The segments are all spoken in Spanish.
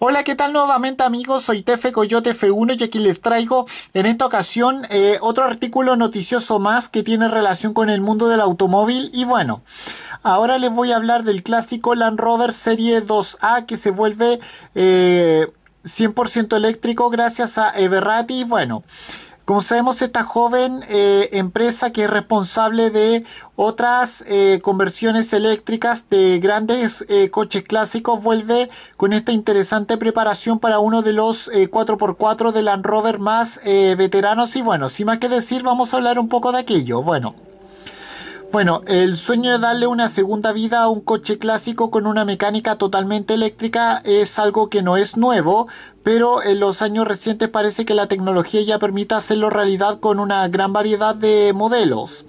Hola, ¿qué tal nuevamente amigos? Soy Tefe Coyote F1 y aquí les traigo en esta ocasión eh, otro artículo noticioso más que tiene relación con el mundo del automóvil y bueno, ahora les voy a hablar del clásico Land Rover Serie 2A que se vuelve 100% eh, eléctrico gracias a Everati y bueno... Como sabemos, esta joven eh, empresa que es responsable de otras eh, conversiones eléctricas de grandes eh, coches clásicos vuelve con esta interesante preparación para uno de los 4x4 de Land Rover más veteranos. Y bueno, sin más que decir, vamos a hablar un poco de aquello. Bueno. Bueno, el sueño de darle una segunda vida a un coche clásico con una mecánica totalmente eléctrica es algo que no es nuevo, pero en los años recientes parece que la tecnología ya permite hacerlo realidad con una gran variedad de modelos.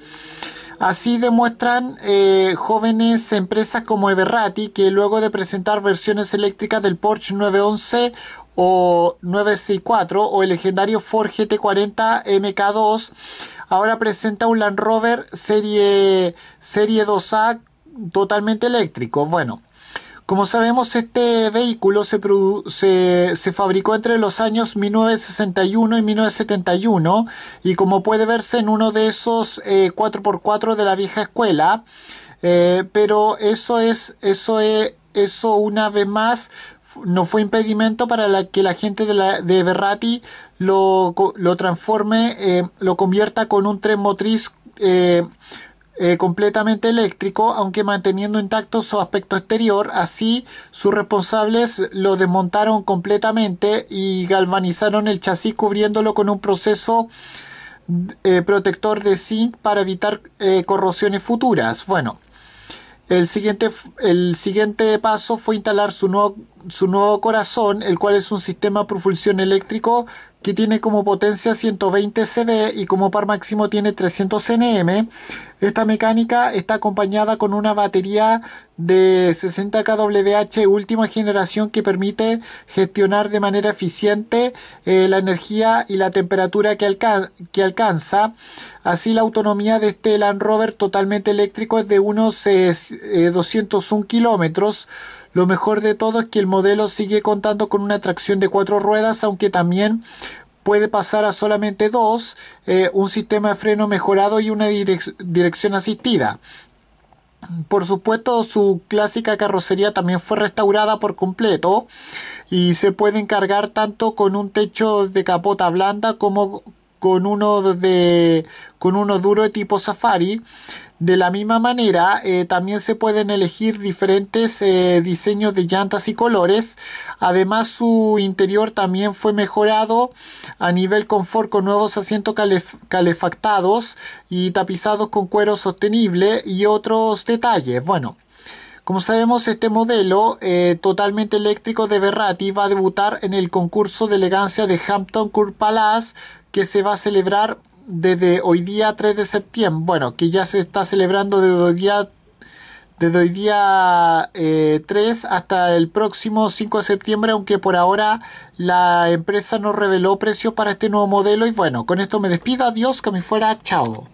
Así demuestran eh, jóvenes empresas como Everrati que luego de presentar versiones eléctricas del Porsche 911 o 964 o el legendario Ford GT40 MK2. Ahora presenta un Land Rover serie, serie 2A totalmente eléctrico. Bueno, como sabemos, este vehículo se, se, fabricó entre los años 1961 y 1971 y como puede verse en uno de esos 4x4 eh, de la vieja escuela, eh, pero eso es, eso es, eso una vez más no fue impedimento para que la gente de, la, lo, transforme, eh, lo convierta con un tren motriz eh, eh, completamente eléctrico, aunque manteniendo intacto su aspecto exterior. Así, sus responsables lo desmontaron completamente y galvanizaron el chasis cubriéndolo con un proceso protector de zinc para evitar corrosiones futuras. Bueno, el siguiente, el siguiente paso fue instalar su nuevo su nuevo corazón, el cual es un sistema por eléctrico que tiene como potencia 120 CV y como par máximo tiene 300 Nm. Esta mecánica está acompañada con una batería de 60 kWh última generación que permite gestionar de manera eficiente eh, la energía y la temperatura que, alcanza. Así la autonomía de este Land Rover totalmente eléctrico es de unos 201 eh, eh, kilómetros. Lo mejor de todo es que el modelo sigue contando con una tracción de cuatro ruedas, aunque también puede pasar a solamente dos, eh, un sistema de freno mejorado y una dirección asistida. Por supuesto, su clásica carrocería también fue restaurada por completo y se puede encargar tanto con un techo de capota blanda como con uno de con uno duro de tipo safari. De la misma manera, eh, también se pueden elegir diferentes eh, diseños de llantas y colores. Además, su interior también fue mejorado a nivel confort con nuevos asientos calefactados y tapizados con cuero sostenible y otros detalles. Bueno, como sabemos, este modelo eh, totalmente eléctrico de Berrati va a debutar en el concurso de elegancia de Hampton Court Palace que se va a celebrar desde hoy día 3 de septiembre, bueno, que ya se está celebrando desde hoy día, desde hoy día 3 eh, hasta el próximo 5 de septiembre, aunque por ahora la empresa no reveló precios para este nuevo modelo. Y bueno, con esto me despido, adiós, que me fuera, chao.